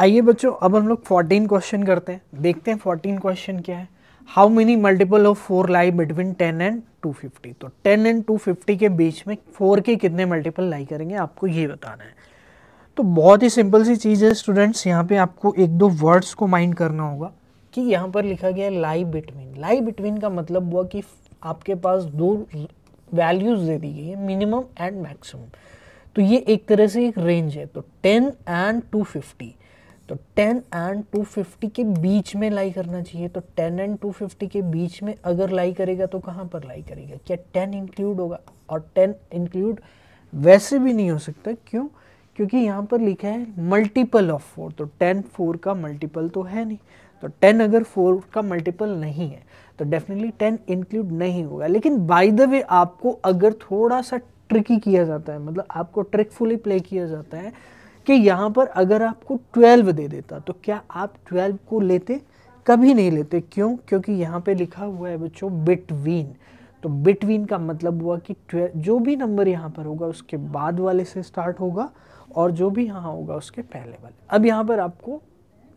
आइए बच्चों अब हम लोग 14 क्वेश्चन करते हैं देखते हैं 14 क्वेश्चन क्या है how many multiple of four lie between 10 and 250 तो 10 एंड 250 के बीच में फोर के कितने मल्टीपल लाई करेंगे आपको ये बताना है तो बहुत ही सिंपल सी चीज़ है स्टूडेंट्स यहाँ पे आपको एक दो वर्ड्स को माइंड करना होगा कि यहाँ पर लिखा गया है लाई बिटवीन लाई बिटवीन का मतलब हुआ कि आपके पास दो वैल्यूज़ दे दी गई है मिनिमम एंड मैक्सिमम तो ये एक तरह से एक रेंज है तो 10 एंड 250 तो 10 एंड 250 के बीच में लाई करना चाहिए तो 10 एंड 250 के बीच में अगर लाई करेगा तो कहाँ पर लाई करेगा क्या 10 इंक्लूड होगा और 10 इंक्लूड वैसे भी नहीं हो सकता क्यों क्योंकि यहाँ पर लिखा है मल्टीपल ऑफ फोर तो 10 4 का मल्टीपल तो है नहीं तो 10 अगर 4 का मल्टीपल नहीं है तो डेफिनेटली 10 इंक्लूड नहीं होगा लेकिन बाय द वे आपको अगर थोड़ा सा ट्रिकी किया जाता है मतलब आपको ट्रिकफुली प्ले किया जाता है कि यहाँ पर अगर आपको ट्वेल्व दे देता तो क्या आप ट्वेल्व को लेते कभी नहीं लेते क्यों क्योंकि यहाँ पे लिखा हुआ है बच्चों बिटवीन तो बिटवीन का मतलब हुआ कि जो भी नंबर यहाँ पर होगा उसके बाद वाले से स्टार्ट होगा और जो भी यहाँ होगा उसके पहले वाले अब यहाँ पर आपको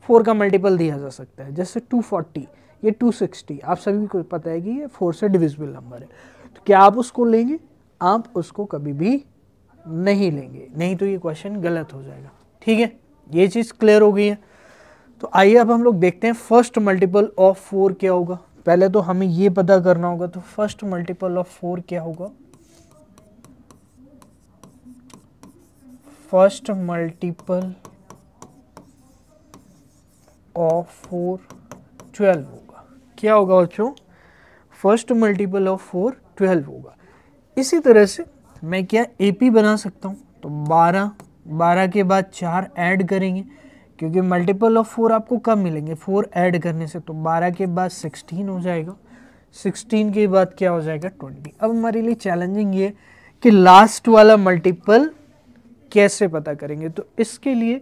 फोर का मल्टीपल दिया जा सकता है जैसे टू फोर्टी ये टू सिक्सटी आप सभी को पता है कि ये फोर से डिविजिबल नंबर है तो क्या आप उसको लेंगे आप उसको कभी भी नहीं लेंगे नहीं तो ये क्वेश्चन गलत हो जाएगा ठीक है ये चीज़ क्लियर हो गई है तो आइए अब हम लोग देखते हैं फर्स्ट मल्टीपल ऑफ फोर क्या होगा पहले तो हमें ये पता करना होगा तो फर्स्ट मल्टीपल ऑफ फोर क्या होगा first multiple of four twelve होगा क्या होगा बच्चों first multiple of four twelve होगा इसी तरह से मैं क्या ए बना सकता हूँ तो बारह बारह के बाद चार ऐड करेंगे क्योंकि मल्टीपल ऑफ फोर आपको कम मिलेंगे फोर ऐड करने से तो बारह के बाद सिक्सटीन हो जाएगा सिक्सटीन के बाद क्या हो जाएगा ट्वेंटी अब हमारे लिए चैलेंजिंग ये कि लास्ट वाला मल्टीपल कैसे पता करेंगे तो इसके लिए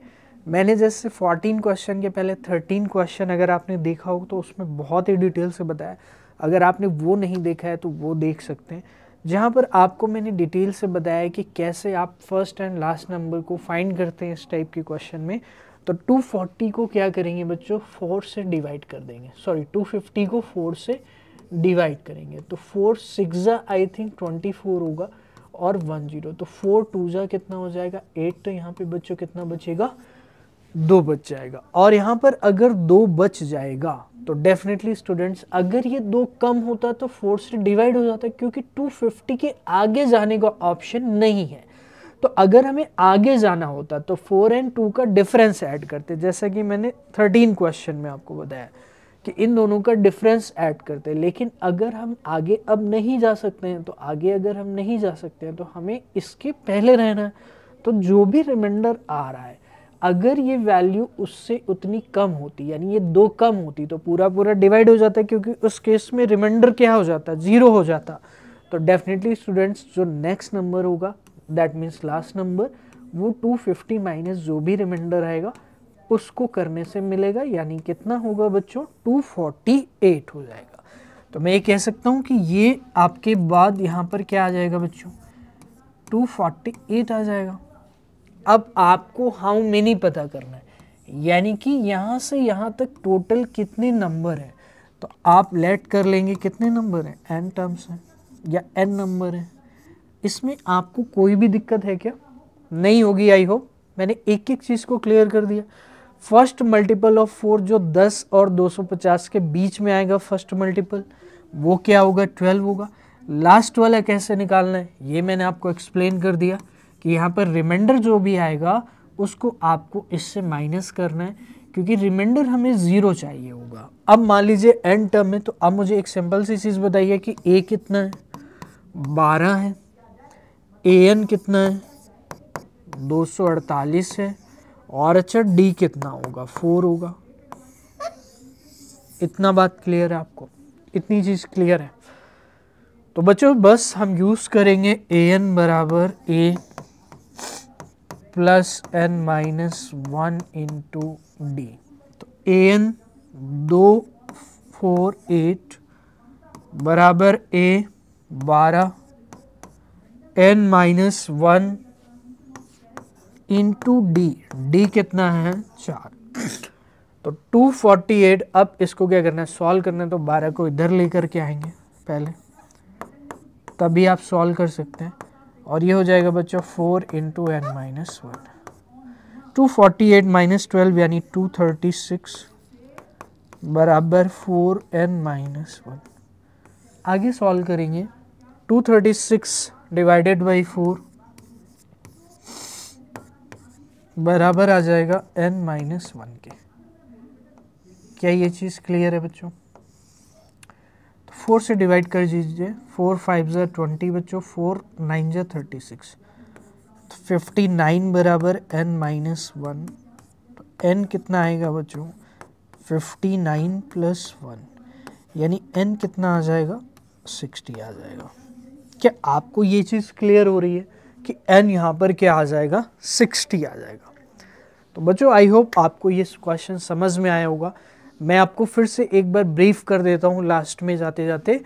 मैंने जैसे 14 क्वेश्चन के पहले 13 क्वेश्चन अगर आपने देखा हो तो उसमें बहुत ही डिटेल से बताया अगर आपने वो नहीं देखा है तो वो देख सकते हैं जहाँ पर आपको मैंने डिटेल से बताया कि कैसे आप फर्स्ट एंड लास्ट नंबर को फाइंड करते हैं इस टाइप के क्वेश्चन में तो 240 को क्या करेंगे बच्चों फोर से डिवाइड कर देंगे सॉरी 250 को फोर से डिवाइड करेंगे तो फोर सिक्स आई थिंक 24 होगा और वन ज़ीरो तो फोर टू ज़ा कितना हो जाएगा एट तो यहाँ पे बच्चों कितना बचेगा दो बच जाएगा और यहाँ पर अगर दो बच जाएगा तो डेफिनेटली स्टूडेंट्स अगर ये दो कम होता तो फोर से डिवाइड हो जाता क्योंकि 250 के आगे जाने का ऑप्शन नहीं है तो अगर हमें आगे जाना होता तो फोर एंड टू का डिफरेंस ऐड करते जैसा कि मैंने थर्टीन क्वेश्चन में आपको बताया कि इन दोनों का डिफरेंस ऐड करते लेकिन अगर हम आगे अब नहीं जा सकते हैं तो आगे अगर हम नहीं जा सकते हैं तो हमें इसके पहले रहना है तो जो भी रिमाइंडर आ रहा है अगर ये वैल्यू उससे उतनी कम होती यानी ये दो कम होती तो पूरा पूरा डिवाइड हो जाता क्योंकि उस केस में रिमाइंडर क्या हो जाता ज़ीरो हो जाता तो डेफिनेटली स्टूडेंट्स जो नेक्स्ट नंबर होगा दैट मीन्स लास्ट नंबर वो 250 माइनस जो भी रिमाइंडर आएगा उसको करने से मिलेगा यानी कितना होगा बच्चों 248 हो जाएगा तो मैं ये कह सकता हूँ कि ये आपके बाद यहाँ पर क्या आ जाएगा बच्चों 248 आ जाएगा अब आपको हाउ मेनी पता करना है यानी कि यहाँ से यहाँ तक टोटल कितने नंबर हैं तो आप लेट कर लेंगे कितने नंबर हैं एन टर्म्स हैं या एन नंबर हैं इसमें आपको कोई भी दिक्कत है क्या नहीं होगी आई होप मैंने एक एक चीज़ को क्लियर कर दिया फर्स्ट मल्टीपल ऑफ फोर जो 10 और 250 के बीच में आएगा फर्स्ट मल्टीपल वो क्या होगा 12 होगा लास्ट वाला कैसे निकालना है ये मैंने आपको एक्सप्लेन कर दिया कि यहाँ पर रिमाइंडर जो भी आएगा उसको आपको इससे माइनस करना है क्योंकि रिमाइंडर हमें ज़ीरो चाहिए होगा अब मान लीजिए एंड टर्म में तो अब मुझे एक सिंपल सी चीज़ बताइए कि ए कितना है बारह है ए एन कितना है दो सौ अड़तालीस है और अच्छा डी कितना होगा फोर होगा इतना बात क्लियर है आपको इतनी चीज़ क्लियर है तो बच्चों बस हम यूज़ करेंगे ए एन बराबर a plus n minus one into d तो ए एन दो फोर एट बराबर ए बारह n minus one into d d कितना है चार तो टू फोर्टी एट अब इसको क्या करना है सॉल्व करना है तो बारह को इधर लेकर के आएंगे पहले तभी आप सॉल्व कर सकते हैं और ये हो जाएगा बच्चों four into n minus one two forty eight minus twelve यानी टू थर्टी सिक्स बराबर फोर एन माइनस वन आगे सॉल्व करेंगे two thirty six divided by four बराबर आ जाएगा एन माइनस वन के क्या ये चीज़ क्लियर है बच्चों फोर से डिवाइड कर दीजिए फोर फाइव ज़ा ट्वेंटी बच्चों फोर नाइन ज़ा थर्टी सिक्स तो फिफ्टी नाइन बराबर एन माइनस वन तो एन कितना आएगा बच्चों फिफ्टी नाइन प्लस वन यानी एन कितना आ जाएगा सिक्सटी आ जाएगा क्या आपको ये चीज़ क्लियर हो रही है कि एन यहाँ पर क्या आ जाएगा सिक्सटी आ जाएगा तो बच्चों आई होप आपको ये क्वेश्चन समझ में आया होगा मैं आपको फिर से एक बार ब्रीफ कर देता हूँ लास्ट में जाते जाते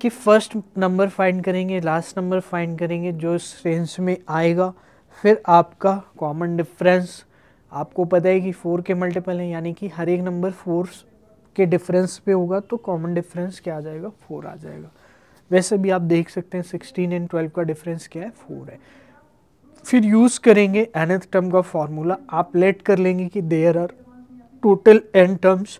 कि फर्स्ट नंबर फाइंड करेंगे लास्ट नंबर फाइंड करेंगे जो इस रेंज में आएगा फिर आपका कॉमन डिफरेंस आपको पता है कि फोर के मल्टीपल हैं यानी कि हर एक नंबर फोर के डिफरेंस पे होगा तो कॉमन डिफरेंस क्या आ जाएगा फोर आ जाएगा वैसे भी आप देख सकते हैं सिक्सटीन एंड ट्वेल्व का डिफरेंस क्या है फोर है फिर यूज़ करेंगे एनथ टर्म का फॉर्मूला आप लेट कर लेंगे कि there are total n terms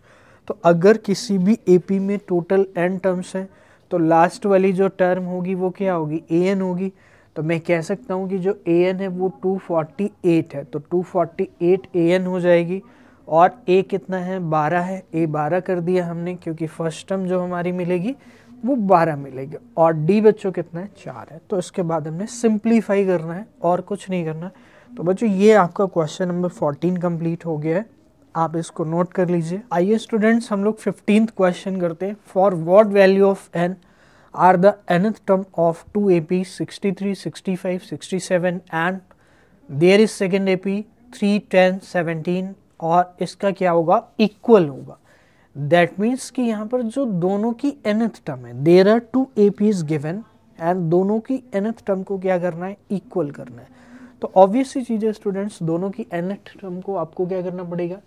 तो अगर किसी भी एपी में टोटल एन टर्म्स हैं तो लास्ट वाली जो टर्म होगी वो क्या होगी ए एन होगी तो मैं कह सकता हूँ कि जो ए एन है वो 248 है तो 248 ए एन हो जाएगी और ए कितना है 12 है ए 12 कर दिया हमने क्योंकि फर्स्ट टर्म जो हमारी मिलेगी वो 12 मिलेगी और डी बच्चों कितना है चार है तो इसके बाद हमने सिंप्लीफाई करना है और कुछ नहीं करना तो बच्चों ये आपका क्वेश्चन नंबर 14 कंप्लीट हो गया है आप इसको नोट कर लीजिए आइए स्टूडेंट्स हम लोग फिफ्टींथ क्वेश्चन करते हैं for what value of n are the nth term of two A P sixty three sixty five sixty seven and there is second A P three ten seventeen और इसका क्या होगा equal होगा that means कि यहाँ पर जो दोनों की एनथ टर्म है there are two A Ps given and दोनों की एनथ टर्म को क्या करना है इक्वल करना है तो ऑब्वियसली चीज़ है स्टूडेंट्स दोनों की एनथ टर्म को आपको क्या करना पड़ेगा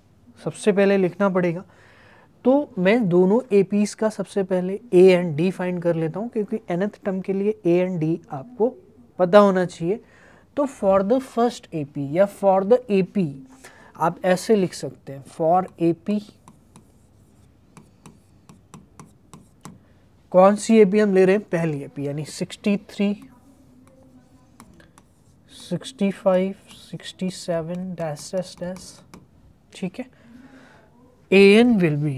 सबसे पहले लिखना पड़ेगा तो मैं दोनों ए का सबसे पहले ए एंड डी फाइंड कर लेता हूँ क्योंकि एनथ टर्म के लिए ए एंड डी आपको पता होना चाहिए तो फॉर द फर्स्ट ए या फॉर द ए पी आप ऐसे लिख सकते हैं फॉर ए पी कौन सी ए हम ले रहे हैं पहली ए यानी sixty three sixty five sixty seven dash dash dash ठीक है a n will be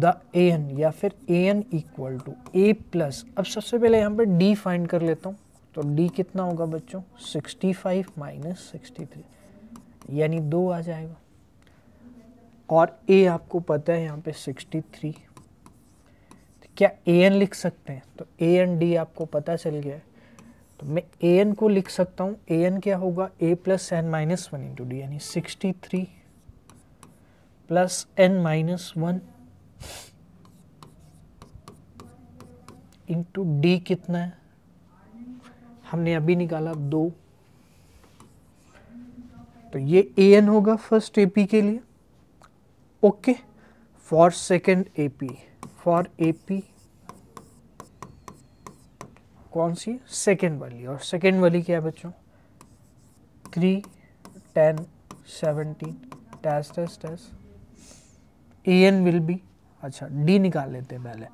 the a n या फिर a n equal to a plus अब सबसे पहले यहाँ पर डी फाइंड कर लेता हूँ तो डी कितना होगा बच्चों 65 फाइव माइनस सिक्सटी यानी दो आ जाएगा और ए आपको पता है यहाँ पे 63 तो क्या ए एन लिख सकते हैं तो ए एन डी आपको पता चल गया है तो मैं ए एन को लिख सकता हूँ ए एन क्या होगा a plus n minus one into d यानी sixty three plus n minus one into d कितना है हमने अभी निकाला दो तो ये ए एन होगा फर्स्ट ए पी के लिए okay for second A P for A P कौन सी सेकेंड वाली और सेकेंड वाली क्या है बच्चों three ten seventeen test test test a n will be अच्छा डी निकाल लेते हैं पहले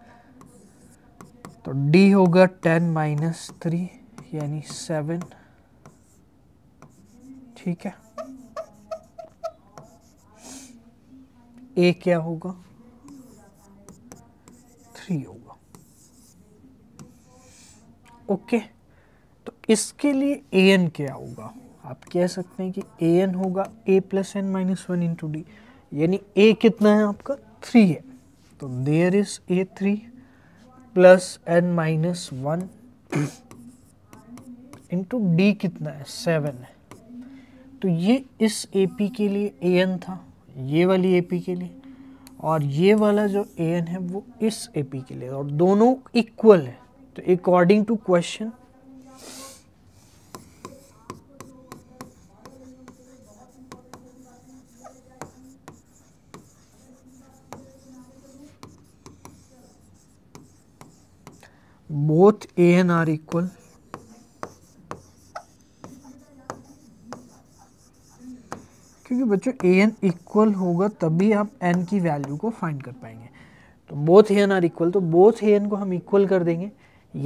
तो डी होगा टेन माइनस थ्री यानी सेवन ठीक है ए क्या होगा थ्री होगा ओके तो इसके लिए ए एन क्या होगा आप कह सकते हैं कि ए एन होगा a plus n minus one into d यानी ए कितना है आपका थ्री है तो there is a three plus n minus one into d कितना है सेवन है तो ये इस ए पी के लिए ए एन था ये वाली ए पी के लिए और ये वाला जो ए एन है वो इस ए पी के लिए और दोनों इक्वल है तो according to question both a and r equal क्योंकि बच्चों ए एन इक्वल होगा तभी आप एन की वैल्यू को फाइंड कर पाएंगे तो बोथ एन आर इक्वल तो बोथ ए एन को हम इक्वल कर देंगे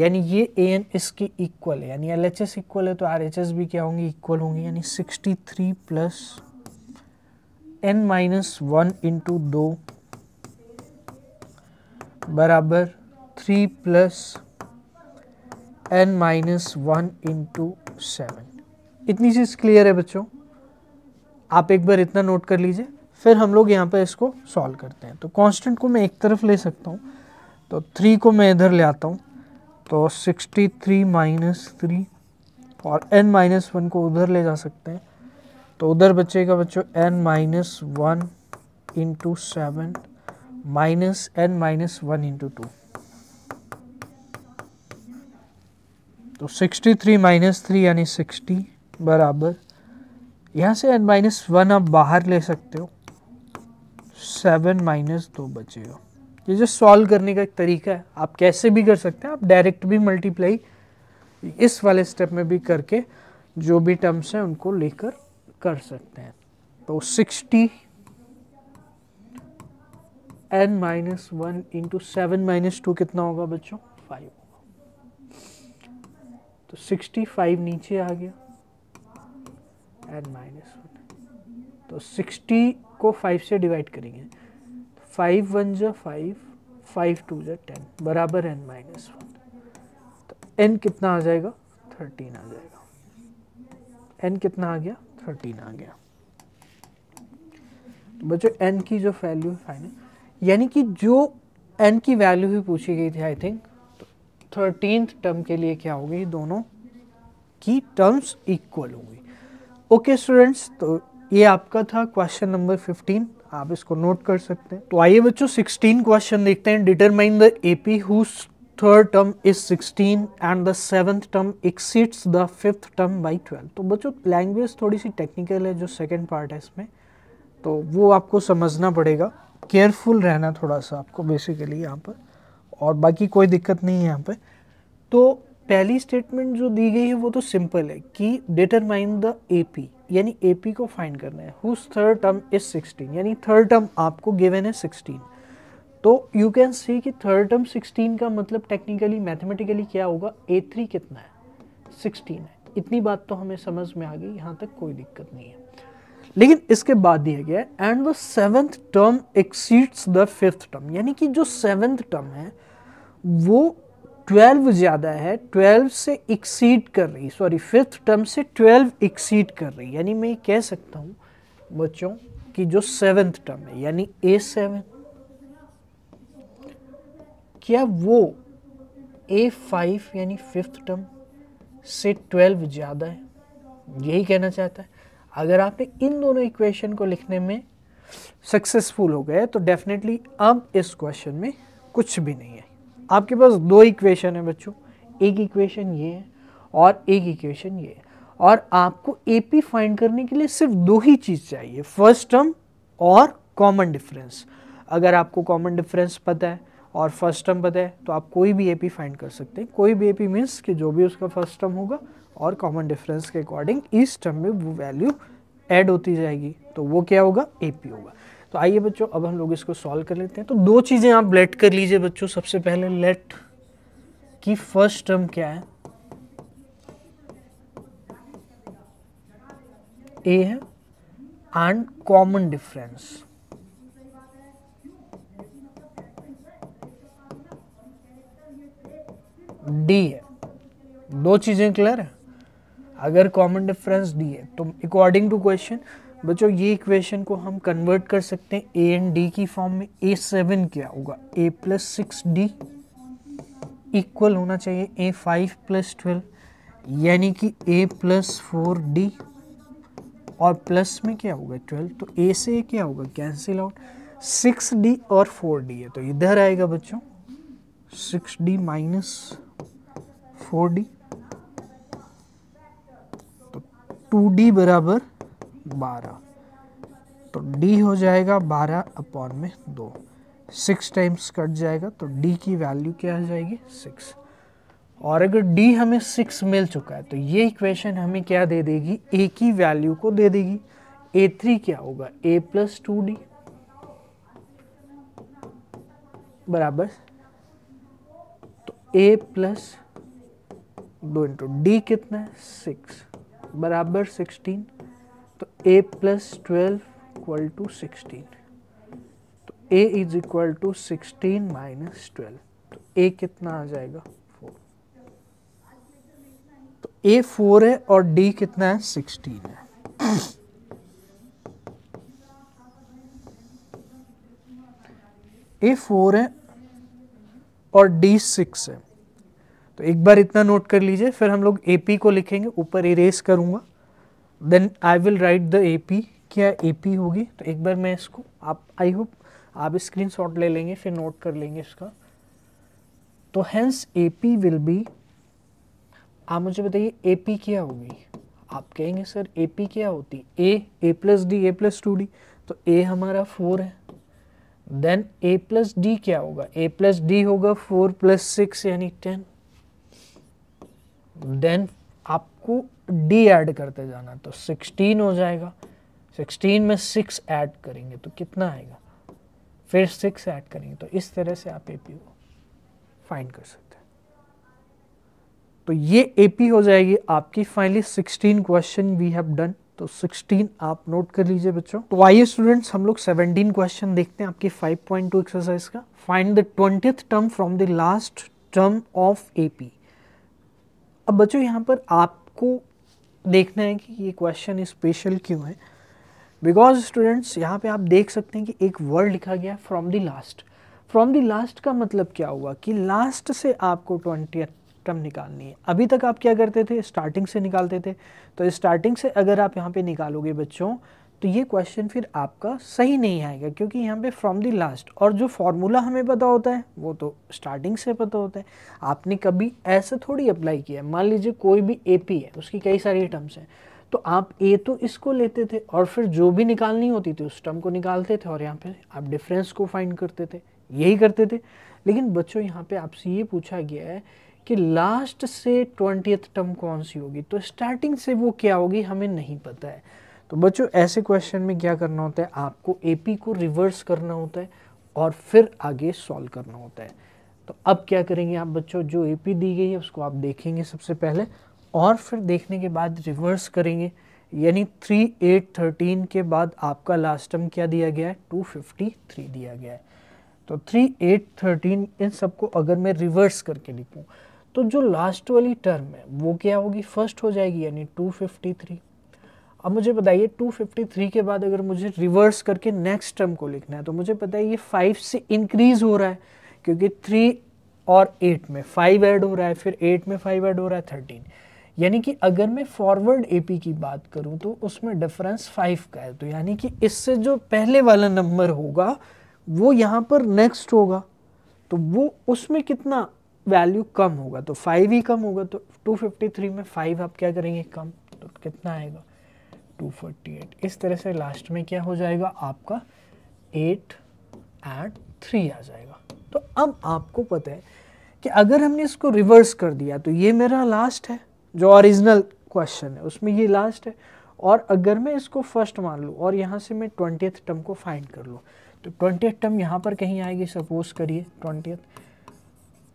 यानी ये ए एन इसकी इक्वल है यानी एल एच एस इक्वल है तो आर एच एस भी क्या होंगे इक्वल होंगे यानी sixty three plus n minus one into दो बराबर three plus n minus one into seven इतनी चीज़ क्लियर है बच्चों आप एक बार इतना नोट कर लीजिए फिर हम लोग यहाँ पर इसको सॉल्व करते हैं तो कांस्टेंट को मैं एक तरफ ले सकता हूँ तो थ्री को मैं इधर ले आता हूँ तो सिक्सटी थ्री माइनस थ्री और एन माइनस वन को उधर ले जा सकते हैं तो उधर बचेगा बच्चों n minus one into seven minus n minus one into two तो सिक्सटी थ्री माइनस थ्री यानी सिक्सटी बराबर यहाँ से एन माइनस वन आप बाहर ले सकते हो सेवन माइनस दो बचेगा ये जो सॉल्व करने का एक तरीका है आप कैसे भी कर सकते हैं आप डायरेक्ट भी मल्टीप्लाई इस वाले स्टेप में भी करके जो भी टर्म्स हैं उनको लेकर कर सकते हैं तो sixty n minus one into seven minus two कितना होगा बच्चों फाइव तो 65 नीचे आ गया एंड माइनस वन तो 60 को 5 से डिवाइड करेंगे फाइव वन जो फाइव फाइव टू जो टेन बराबर एन माइनस वन तो एन कितना आ जाएगा थर्टीन आ जाएगा एन कितना आ गया थर्टीन आ गया तो बच्चों एन की जो वैल्यू है फाइनल यानी कि जो एन की वैल्यू ही पूछी गई थी आई थिंक थर्टीन टर्म के लिए क्या होगी दोनों की टर्म्स इक्वल होगी ओके स्टूडेंट्स तो ये आपका था क्वेश्चन नंबर फिफ्टीन आप इसको नोट कर सकते हैं तो आइए बच्चों सिक्सटीन क्वेश्चन देखते हैं determine the AP who third term is sixteen and the seventh term exceeds the fifth term by twelve तो बच्चों लैंग्वेज थोड़ी सी टेक्निकल है जो सेकेंड पार्ट है इसमें तो वो आपको समझना पड़ेगा केयरफुल रहना थोड़ा सा आपको बेसिकली यहाँ पर और बाकी कोई दिक्कत नहीं है यहाँ पे तो पहली स्टेटमेंट जो दी गई है वो तो सिंपल है कि डिटरमाइन द एपी यानी एपी को फाइंड करना है हुज थर्ड टर्म इज 16 यानी थर्ड टर्म आपको गिवन है 16 तो यू कैन सी कि थर्ड टर्म 16 का मतलब टेक्निकली मैथमेटिकली क्या होगा ए थ्री कितना है 16 है इतनी बात तो हमें समझ में आ गई यहाँ तक कोई दिक्कत नहीं है लेकिन इसके बाद दिया गया and the seventh term exceeds the fifth term यानी कि जो सेवेंथ टर्म है वो 12 ज़्यादा है 12 से एक्सीड कर रही सॉरी फिफ्थ टर्म से 12 एक्सीड कर रही यानी मैं ये कह सकता हूँ बच्चों कि जो सेवेंथ टर्म है यानी ए सेवन क्या वो ए फाइव यानी फिफ्थ टर्म से 12 ज़्यादा है यही कहना चाहता है अगर आपने इन दोनों इक्वेशन को लिखने में सक्सेसफुल हो गए तो डेफिनेटली अब इस क्वेश्चन में कुछ भी नहीं है आपके पास दो इक्वेशन है बच्चों एक इक्वेशन ये है और एक इक्वेशन ये है और आपको ए पी फाइंड करने के लिए सिर्फ दो ही चीज़ चाहिए फर्स्ट टर्म और कॉमन डिफरेंस अगर आपको कॉमन डिफरेंस पता है और फर्स्ट टर्म पता है तो आप कोई भी ए पी फाइंड कर सकते हैं कोई भी ए पी मीन्स कि जो भी उसका फर्स्ट टर्म होगा और कॉमन डिफरेंस के अकॉर्डिंग इस टर्म में वो वैल्यू एड होती जाएगी तो वो क्या होगा ए पी होगा तो आइए बच्चों अब हम लोग इसको सॉल्व कर लेते हैं तो दो चीज़ें आप लेट कर लीजिए बच्चों सबसे पहले लेट की फर्स्ट टर्म क्या है ए है एंड कॉमन डिफरेंस डी है दो चीज़ें क्लियर है अगर कॉमन डिफरेंस डी है तो अकॉर्डिंग टू क्वेश्चन बच्चों ये इक्वेशन को हम कन्वर्ट कर सकते हैं ए एंड डी की फॉर्म में ए सेवन क्या होगा a plus six d equal होना चाहिए ए फाइव प्लस ट्वेल्व यानी कि ए प्लस फोर डी और प्लस में क्या होगा ट्वेल्व तो ए से क्या होगा कैंसिल आउट सिक्स डी और फोर डी है तो इधर आएगा बच्चों six d minus four d तो टू डी बराबर बारह तो डी हो जाएगा बारह अपॉन में दो सिक्स टाइम्स कट जाएगा तो डी की वैल्यू क्या हो जाएगी सिक्स और अगर डी हमें सिक्स मिल चुका है तो ये इक्वेशन हमें क्या दे देगी ए की वैल्यू को दे देगी ए थ्री क्या होगा ए प्लस टू डी बराबर तो ए प्लस दो इंटू डी कितना है सिक्स बराबर सिक्सटीन तो a plus twelve equal to sixteen तो a is equal to sixteen minus twelve तो a कितना आ जाएगा फोर तो a फोर है और d कितना है सिक्सटीन है ए फोर है और डी सिक्स है तो एक बार इतना नोट कर लीजिए फिर हम लोग एपी को लिखेंगे ऊपर इरेज करूंगा then I will write the A P क्या ए पी होगी तो एक बार मैं इसको आप आई होप आप स्क्रीन शॉट ले लेंगे फिर नोट कर लेंगे इसका तो hence A P will be आप मुझे बताइए ए पी क्या होगी आप कहेंगे सर ए पी क्या होती a a plus d a plus two d तो ए हमारा फोर है देन ए प्लस डी क्या होगा ए प्लस डी होगा फोर प्लस सिक्स यानी टेन देन आपको डी ऐड करते जाना तो 16 हो जाएगा 16 में 6 ऐड करेंगे तो कितना आएगा फिर 6 ऐड करेंगे तो इस तरह से आप एपी को फाइंड कर सकते हैं तो ये एपी हो जाएगी आपकी finally 16 question we have done तो 16 आप नोट कर लीजिए बच्चों तो आइए स्टूडेंट्स हम लोग 17 क्वेश्चन देखते हैं आपकी 5.2 एक्सरसाइज का find the twenty term from the last term of AP अब बच्चों यहाँ पर आपको देखना है कि ये क्वेश्चन स्पेशल क्यों है बिकॉज स्टूडेंट्स यहाँ पे आप देख सकते हैं कि एक वर्ड लिखा गया है from the last from the last का मतलब क्या हुआ कि लास्ट से आपको ट्वेंटी टर्म निकालनी है अभी तक आप क्या करते थे स्टार्टिंग से निकालते थे तो स्टार्टिंग से अगर आप यहाँ पे निकालोगे बच्चों तो ये क्वेश्चन फिर आपका सही नहीं आएगा क्योंकि यहाँ पे फ्रॉम द लास्ट और जो फॉर्मूला हमें पता होता है वो तो स्टार्टिंग से पता होता है आपने कभी ऐसे थोड़ी अप्लाई किया मान लीजिए कोई भी ए है उसकी कई सारी टर्म्स हैं तो आप ए तो इसको लेते थे और फिर जो भी निकालनी होती थी उस टर्म को निकालते थे और यहाँ पे आप डिफरेंस को फाइंड करते थे यही करते थे लेकिन बच्चों यहाँ पे आपसे ये पूछा गया है कि लास्ट से ट्वेंटी टर्म कौन सी होगी तो स्टार्टिंग से वो क्या होगी हमें नहीं पता है तो बच्चों ऐसे क्वेश्चन में क्या करना होता है आपको एपी को रिवर्स करना होता है और फिर आगे सॉल्व करना होता है तो अब क्या करेंगे आप बच्चों जो एपी दी गई है उसको आप देखेंगे सबसे पहले और फिर देखने के बाद रिवर्स करेंगे यानी थ्री एट थर्टीन के बाद आपका लास्ट टर्म क्या दिया गया है टू फिफ्टी थ्री दिया गया है तो थ्री एट थर्टीन इन सबको अगर मैं रिवर्स करके लिखूँ तो जो लास्ट वाली टर्म है वो क्या होगी फर्स्ट हो जाएगी यानी टू फिफ्टी थ्री अब मुझे बताइए 253 के बाद अगर मुझे रिवर्स करके नेक्स्ट टर्म को लिखना है तो मुझे पता है ये फाइव से इंक्रीज हो रहा है क्योंकि थ्री और एट में फाइव ऐड हो रहा है फिर एट में फाइव ऐड हो रहा है थर्टीन यानी कि अगर मैं फॉरवर्ड एपी की बात करूं तो उसमें डिफरेंस फाइव का है तो यानी कि इससे जो पहले वाला नंबर होगा वो यहाँ पर नेक्स्ट होगा तो वो उसमें कितना वैल्यू कम होगा तो फाइव ही कम होगा तो 253 में फाइव आप क्या करेंगे कम तो कितना आएगा 248 इस तरह से लास्ट में क्या हो जाएगा आपका 8 एट थ्री आ जाएगा तो अब आपको पता है कि अगर हमने इसको रिवर्स कर दिया तो ये मेरा लास्ट है जो ओरिजिनल क्वेश्चन है उसमें ये लास्ट है और अगर मैं इसको फर्स्ट मान लूँ और यहाँ से मैं ट्वेंटी टर्म को फाइंड कर लूँ तो ट्वेंटी टर्म यहाँ पर कहीं आएगी सपोज करिए ट्वेंटी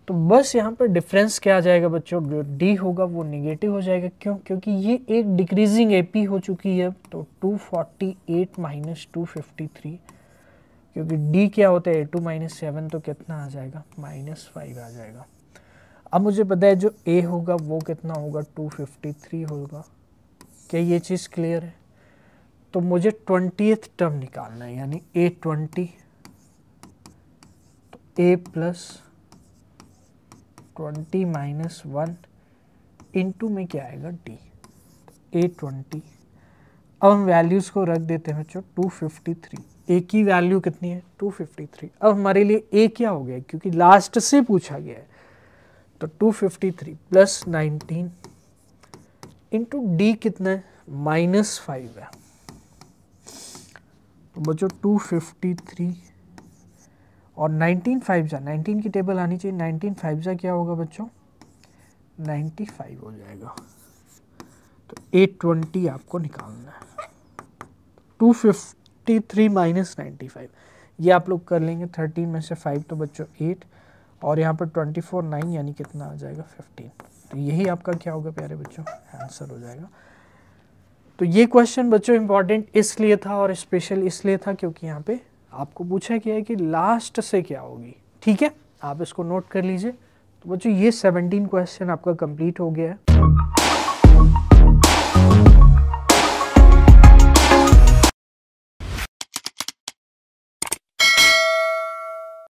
तो बस यहाँ पर डिफरेंस क्या आ जाएगा बच्चों जो डी होगा वो निगेटिव हो जाएगा क्यों क्योंकि ये एक डिक्रीजिंग एपी हो चुकी है तो 248 फोर्टी एट माइनस टू क्योंकि डी क्या होता है ए टू माइनस सेवन तो कितना आ जाएगा माइनस फाइव आ जाएगा अब मुझे पता है जो ए होगा वो कितना होगा 253 होगा क्या ये चीज़ क्लियर है तो मुझे ट्वेंटी टर्म निकालना है यानी ए ट्वेंटी तो a plus twenty minus one into में क्या आएगा डी ए ट्वेंटी अब हम वैल्यूज़ को रख देते हैं बच्चों टू फिफ्टी थ्री ए की वैल्यू कितनी है टू फिफ्टी थ्री अब हमारे लिए ए क्या हो गया क्योंकि लास्ट से पूछा गया है तो two fifty three plus nineteen into d कितना है माइनस फाइव है तो बच्चों टू फिफ्टी थ्री और नाइनटीन फाइव जा नाइनटीन की टेबल आनी चाहिए नाइनटीन फाइव जा क्या होगा बच्चों नाइन्टी फाइव हो जाएगा तो एट ट्वेंटी आपको निकालना है two fifty three minus ninety five ये आप लोग कर लेंगे थर्टीन में से फाइव तो बच्चों एट और यहाँ पर ट्वेंटी फोर नाइन यानी कितना आ जाएगा फिफ्टीन तो यही आपका क्या होगा प्यारे बच्चों आंसर हो जाएगा तो ये क्वेश्चन बच्चों इम्पॉर्टेंट इसलिए था और स्पेशल इसलिए था क्योंकि यहाँ पे आपको पूछा गया है कि लास्ट से क्या होगी ठीक है आप इसको नोट कर लीजिए तो बच्चों ये 17 क्वेश्चन आपका कंप्लीट हो गया है